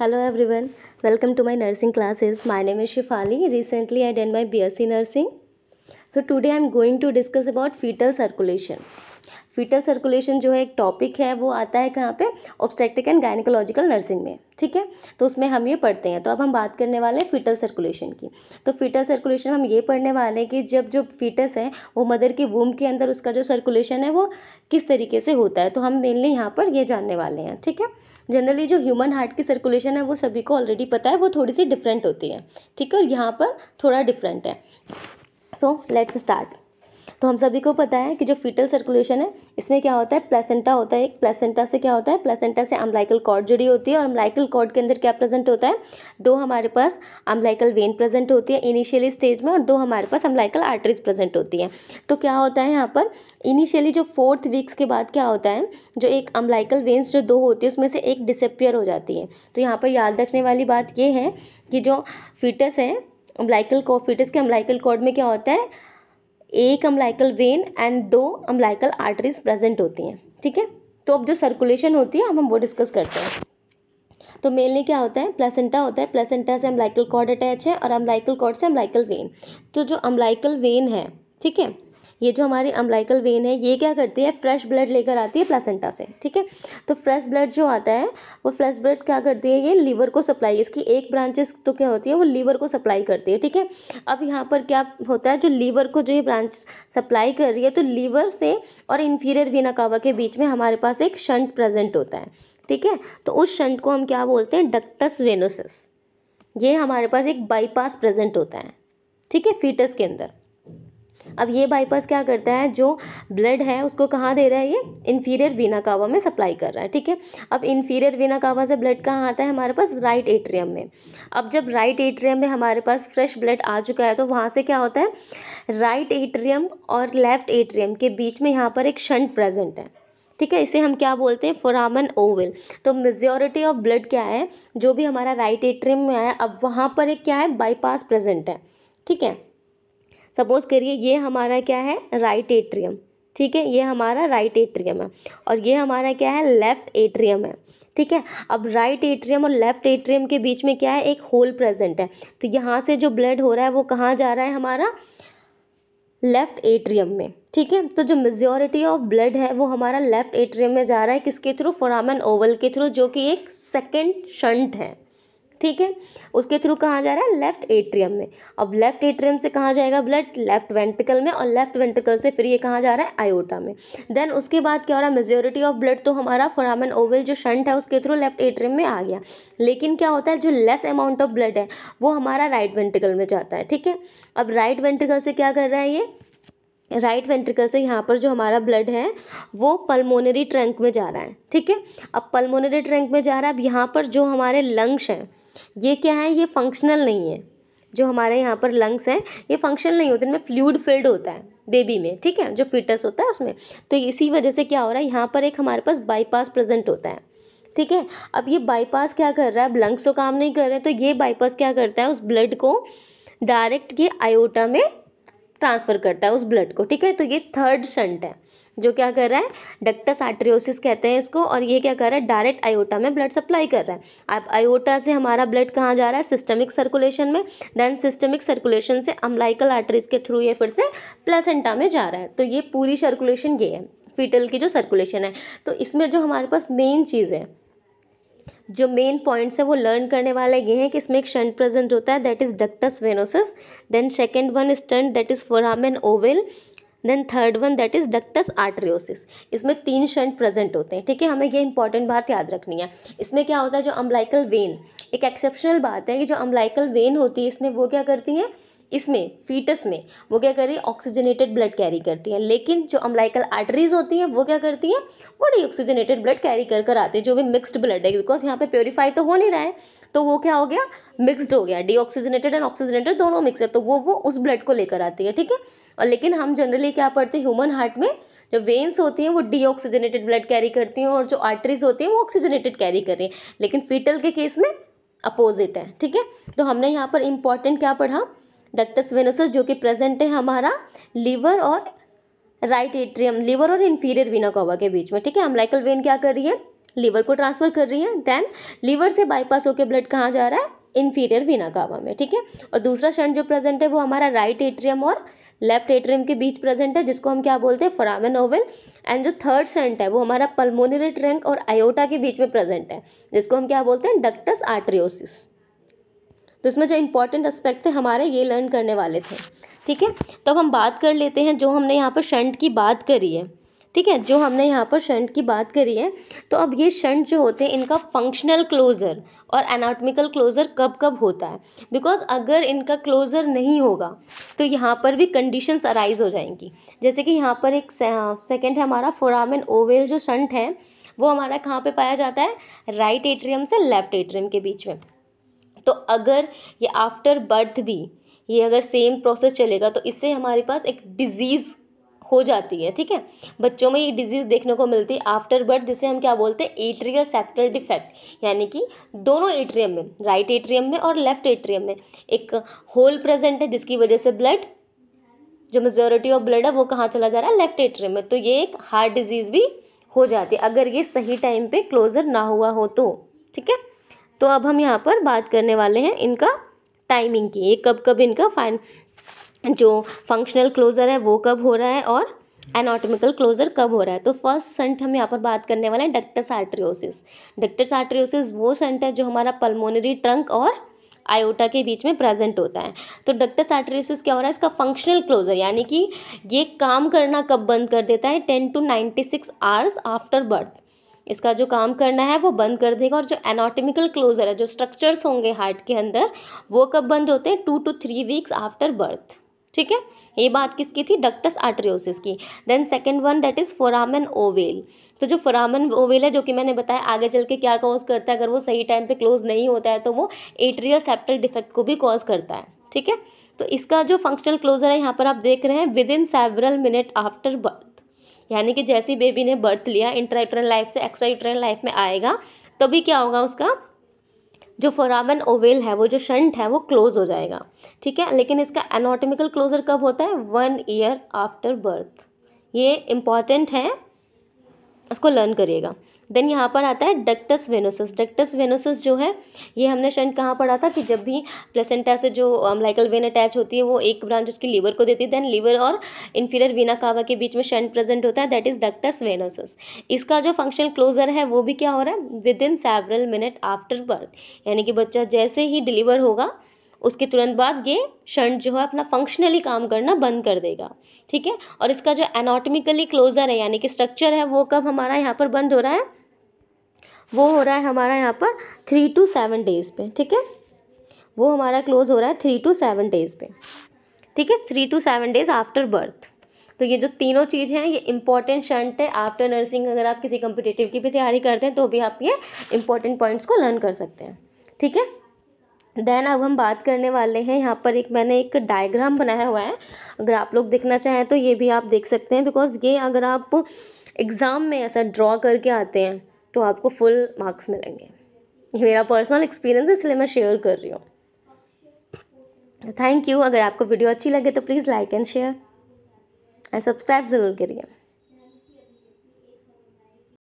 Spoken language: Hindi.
hello everyone welcome to my nursing classes my name is Shifali recently I done my BSc nursing so today I am going to discuss about foetal circulation foetal circulation जो है एक टॉपिक है वो आता है कहाँ पे ऑब्सटेक्टिक एंड गायनिकोलॉजिकल नर्सिंग में ठीक है तो उसमें हम ये पढ़ते हैं तो अब हम बात करने वाले हैं फीटल सर्कुलेशन की तो फीटल सर्कुलेशन हम ये पढ़ने वाले हैं कि जब जो फीटस है वो मदर के वूम के अंदर उसका जो सर्कुलेशन है वो किस तरीके से होता है तो हम मेनली यहाँ पर ये जानने वाले हैं ठीक है जनरली जो ह्यूमन हार्ट की सर्कुलेशन है वो सभी को ऑलरेडी पता है वो थोड़ी सी डिफरेंट होती है ठीक है और यहाँ पर थोड़ा डिफरेंट है सो लेट्स स्टार्ट तो हम सभी को पता है कि जो फीटल सर्कुलेशन है इसमें क्या होता है प्लेसेंटा होता है एक प्लेसेंटा से क्या होता है प्लेसेंटा से अम्बलाइकल कॉर्ड जुड़ी होती है और अम्बलाइकल कॉर्ड के अंदर क्या प्रेजेंट होता है दो हमारे पास अम्बलाइकल वेन प्रेजेंट होती है इनिशियली स्टेज में और दो हमारे पास अम्बलाइकल आर्टरीज प्रेजेंट होती है तो क्या होता है यहाँ पर इनिशियली जो फोर्थ वीक्स के बाद क्या होता है जो एक अम्बलाइकल वेन्स जो दो होती है उसमें से एक डिसअपियर हो जाती है तो यहाँ पर याद रखने वाली बात ये है कि जो फीटस है अम्बलाइकल फीटस के अम्बलाइकल कॉर्ड में क्या होता है एक अम्लाइकल वेन एंड दो अम्लाइकल आर्टरीज प्रेजेंट होती हैं ठीक है तो अब जो सर्कुलेशन होती है अब हम वो डिस्कस करते हैं तो मेनली क्या होता है प्लेसेंटा होता है प्लेसेंटा से अम्लाइकल कॉर्ड अटैच है और अम्लाइकल कॉर्ड से अम्लाइकल वेन तो जो अम्लाइकल वेन है ठीक है ये जो हमारे अम्बलाइकल वेन है ये क्या करती है फ्रेश ब्लड लेकर आती है प्लासेंटा से ठीक है तो फ्रेश ब्लड जो आता है वो फ्रेश ब्लड क्या करती है ये लीवर को सप्लाई इसकी एक ब्रांचेस तो क्या होती है वो लीवर को सप्लाई करती है ठीक है अब यहाँ पर क्या होता है जो लीवर को जो ये ब्रांच सप्लाई कर रही है तो लीवर से और इन्फीरियर वीना कावा के बीच में हमारे पास एक शंट प्रेजेंट होता है ठीक है तो उस शंट को हम क्या बोलते हैं डक्टस वेनोसिस ये हमारे पास एक बाईपास प्रेजेंट होता है ठीक है फीटस के अंदर अब ये बाईपास क्या करता है जो ब्लड है उसको कहाँ दे रहा है ये इन्फीरियर वीना कावा में सप्लाई कर रहा है ठीक है अब इन्फीरियर वीना कावा से ब्लड कहाँ आता है हमारे पास राइट एट्रियम में अब जब राइट एट्रियम में हमारे पास फ्रेश ब्लड आ चुका है तो वहाँ से क्या होता है राइट एट्रियम और लेफ्ट एट्रियम के बीच में यहाँ पर एक शंट प्रेजेंट है ठीक है इसे हम क्या बोलते हैं फोरामन ओवल तो मेजोरिटी ऑफ ब्लड क्या है जो भी हमारा राइट एट्रियम में है अब वहाँ पर एक क्या है बाईपास प्रेजेंट है ठीक है सपोज़ करिए ये हमारा क्या है राइट एट्रियम ठीक है ये हमारा राइट एट्रियम है और ये हमारा क्या है लेफ़्ट एट्रियम है ठीक है अब राइट एट्रियम और लेफ़्ट एट्रियम के बीच में क्या है एक होल प्रेजेंट है तो यहाँ से जो ब्लड हो रहा है वो कहाँ जा रहा है हमारा लेफ़्ट एट्रियम में ठीक है तो जो मेजोरिटी ऑफ ब्लड है वो हमारा लेफ़्ट एट्रियम में जा रहा है किसके थ्रू फोरामन ओवल के थ्रू जो कि एक सेकेंड शंट है ठीक है उसके थ्रू कहाँ जा रहा है लेफ्ट एट्रियम में अब लेफ्ट एट्रियम से कहाँ जाएगा ब्लड लेफ्ट वेंटिकल में और लेफ्ट वेंटिकल से फिर ये कहाँ जा रहा है आयोटा में देन उसके बाद क्या हो रहा है मेजोरिटी ऑफ ब्लड तो हमारा फोरामन ओवल जो शंट है उसके थ्रू लेफ्ट एट्रियम में आ गया लेकिन क्या होता है जो लेस अमाउंट ऑफ ब्लड है वो हमारा राइट वेंटिकल में जाता है ठीक है अब राइट वेंटिकल से क्या कर रहा है ये राइट right वेंट्रिकल से यहाँ पर जो हमारा ब्लड है वो पल्मोनरी ट्रंक में जा रहा है ठीक है अब पल्मोनरी ट्रंक में जा रहा है अब यहाँ पर जो हमारे लंग्स हैं ये क्या है ये फंक्शनल नहीं है जो हमारे यहाँ पर लंग्स हैं ये फंक्शनल नहीं होते इनमें फ्लूड फिल्ड होता है बेबी में ठीक है जो फिटस होता है उसमें तो इसी वजह से क्या हो रहा है यहाँ पर एक हमारे पास बाईपास प्रेजेंट होता है ठीक है अब ये बाईपास क्या कर रहा है अब लंग्स तो काम नहीं कर रहे तो ये बाईपास क्या करता है उस ब्लड को डायरेक्ट ये आयोटा में ट्रांसफ़र करता है उस ब्लड को ठीक है तो ये थर्ड शंट है जो क्या कर रहा है डक्टस आर्ट्रियोसिस कहते हैं इसको और ये क्या कर रहा है डायरेक्ट आयोटा में ब्लड सप्लाई कर रहा है अब आयोटा से हमारा ब्लड कहाँ जा रहा है सिस्टमिक सर्कुलेशन में देन सिस्टमिक सर्कुलेशन से अम्लाइकल आर्टरीज के थ्रू ये फिर से प्लेसेंटा में जा रहा है तो ये पूरी सर्कुलेशन ये है फीटल की जो सर्कुलेशन है तो इसमें जो हमारे पास मेन चीज़ है जो मेन पॉइंट्स है वो लर्न करने वाला ये है कि इसमें एक शंट प्रेजेंट होता है that is ductus venosus then second one shunt that is foramen ovale then third one that is ductus arteriosus इसमें तीन शंट प्रेजेंट होते हैं ठीक है हमें ये इंपॉर्टेंट बात याद रखनी है इसमें क्या होता है जो अम्बलाइकल वेन एक एक्सेप्शनल बात है कि जो अम्बलाइकल वेन होती है इसमें वो क्या करती हैं इसमें फीटस में वो क्या करिए ऑक्सीजनेटेड ब्लड कैरी करती हैं लेकिन जो अम्बलाइकल आर्टरीज होती हैं वो क्या करती हैं वो डीऑक्सीजनेटेड ब्लड कैरी कर कर आते हैं जो भी मिक्स्ड ब्लड है बिकॉज यहाँ पे प्योरीफाई तो हो नहीं रहा है तो वो क्या हो गया मिक्सड हो गया डीऑक्सीजनेटेड एंड ऑक्सीजनेटेड दोनों मिक्स है तो वो वो उस ब्लड को लेकर आती है ठीक है और लेकिन हम जनरली क्या पढ़ते हैं ह्यूमन हार्ट में जो वेन्स होती हैं वो डीऑक्सीजनेटेड ब्लड कैरी करती हैं और जो आर्टरीज होती हैं वो ऑक्सीजनेटेड कैरी कर रही हैं लेकिन फीटल के केस में अपोजिट है ठीक है तो हमने यहाँ पर इम्पॉर्टेंट क्या पढ़ा डक्टस वेनोसस जो कि प्रेजेंट है हमारा लीवर और राइट एट्रियम लीवर और इन्फीरियर वीना कॉवा के बीच में ठीक है अम्लाइकल वेन क्या कर रही है लीवर को ट्रांसफर कर रही है देन लीवर से बाईपास होकर ब्लड कहाँ जा रहा है इन्फीरियर वीना कावा में ठीक है और दूसरा शंट जो प्रेजेंट है वो हमारा राइट एट्रियम और लेफ्ट एट्रियम के बीच प्रेजेंट है जिसको हम क्या बोलते हैं फरामन ओवल एंड जो थर्ड सेंट है वो हमारा पल्मोनरी ट्रंक और आयोटा के बीच में प्रेजेंट है जिसको हम क्या बोलते हैं डक्टस आर्ट्रियोसिस तो इसमें जो इंपॉर्टेंट एस्पेक्ट थे हमारे ये लर्न करने वाले थे ठीक है तो हम बात कर लेते हैं जो हमने यहाँ पर शंट की बात करी है ठीक है जो हमने यहाँ पर शंट की बात करी है तो अब ये शंट जो होते हैं इनका फंक्शनल क्लोज़र और एनाटमिकल क्लोज़र कब कब होता है बिकॉज अगर इनका क्लोज़र नहीं होगा तो यहाँ पर भी कंडीशंस अराइज हो जाएंगी जैसे कि यहाँ पर एक सेकेंड हाँ, है हमारा फोरामिन ओवेल जो शंट है वो हमारा कहाँ पर पाया जाता है राइट एट्रियम से लेफ्ट एट्रियम के बीच में तो अगर ये आफ्टर बर्थ भी ये अगर सेम प्रोसेस चलेगा तो इससे हमारे पास एक डिजीज़ हो जाती है ठीक है बच्चों में ये डिजीज़ देखने को मिलती है आफ्टर बर्थ जिसे हम क्या बोलते हैं एट्रियल सेक्टर डिफेक्ट यानी कि दोनों एट्रियम में राइट एट्रियम में और लेफ्ट एट्रियम में एक होल प्रेजेंट है जिसकी वजह से ब्लड जो मेजोरिटी ऑफ ब्लड है वो कहाँ चला जा रहा है लेफ्ट एट्रियम में तो ये एक हार्ट डिजीज़ भी हो जाती है अगर ये सही टाइम पर क्लोजर ना हुआ हो तो ठीक है तो अब हम यहाँ पर बात करने वाले हैं इनका टाइमिंग की ये कब कब इनका फाइन जो फंक्शनल क्लोज़र है वो कब हो रहा है और एनाटोमिकल क्लोजर कब हो रहा है तो फर्स्ट सेंट हम यहाँ पर बात करने वाले हैं डक्टस आर्ट्रियोसिस डक्टस आर्ट्रियोसिस वो सेंट है जो हमारा पल्मोनरी ट्रंक और आयोटा के बीच में प्रेजेंट होता है तो डक्टस आर्ट्रियोसिस क्या हो रहा है इसका फंक्शनल क्लोजर यानी कि ये काम करना कब बंद कर देता है ten to ninety six hours after birth इसका जो काम करना है वो बंद कर देगा और जो एनाटोमिकल क्लोजर है जो स्ट्रक्चर्स होंगे हार्ट के अंदर वो कब बंद होते हैं two to three weeks after birth ठीक है ये बात किसकी थी डक्टस आर्ट्रियोसिस की then second one that is foramen ovale तो जो फोरामन ओवेल है जो कि मैंने बताया आगे चल के क्या कॉज करता है अगर वो सही टाइम पे क्लोज नहीं होता है तो वो एट्रियल सेप्टल डिफेक्ट को भी कॉज करता है ठीक है तो इसका जो फंक्शनल क्लोजर है यहाँ पर आप देख रहे हैं within several minute after birth यानी कि जैसे बेबी ने बर्थ लिया इंट्राइट्रन लाइफ से एक्स्ट्रा यूट्रन लाइफ में आएगा तभी क्या होगा उसका जो फोरामन ओवेल है वो जो शंट है वो क्लोज हो जाएगा ठीक है लेकिन इसका एनाटोमिकल क्लोजर कब होता है वन ईयर आफ्टर बर्थ ये इम्पॉर्टेंट है इसको लर्न करिएगा देन यहाँ पर आता है डक्टस वेनोसस डक्टस वेनोसस जो है ये हमने शन कहाँ पढ़ा था कि जब भी प्लेसेंटा से जो अम्लाइकल वेन अटैच होती है वो एक ब्रांच उसकी लीवर को देती है देन लीवर और इन्फीरियर वीना कावा के बीच में शंट प्रेजेंट होता है दैट इज डक्टस वेनोसस इसका जो फंक्शन क्लोजर है वो भी क्या हो रहा है within several minute after birth यानी कि बच्चा जैसे ही डिलीवर होगा उसके तुरंत बाद ये शंट जो है अपना फंक्शनली काम करना बंद कर देगा ठीक है और इसका जो एनाटॉमिकली क्लोजर है यानी कि स्ट्रक्चर है वो कब हमारा यहाँ पर बंद हो रहा है वो हो रहा है हमारा यहाँ पर थ्री टू सेवन डेज़ पे ठीक है वो हमारा क्लोज हो रहा है थ्री टू सेवन डेज़ पे ठीक है three to seven days after birth तो ये जो तीनों चीज़ हैं ये इंपॉर्टेंट शंट है आफ्टर नर्सिंग अगर आप किसी कम्पिटेटिव की भी तैयारी करते हैं तो भी आप ये इंपॉर्टेंट पॉइंट्स को लर्न कर सकते हैं ठीक है देन अब हम बात करने वाले हैं यहाँ पर एक मैंने एक डायग्राम बनाया हुआ है अगर आप लोग देखना चाहें तो ये भी आप देख सकते हैं बिकॉज ये अगर आप एग्ज़ाम में ऐसा ड्रॉ करके आते हैं तो आपको फुल मार्क्स मिलेंगे ये मेरा पर्सनल एक्सपीरियंस है इसलिए मैं शेयर कर रही हूँ थैंक यू अगर आपको वीडियो अच्छी लगे तो please like and share and subscribe ज़रूर करिए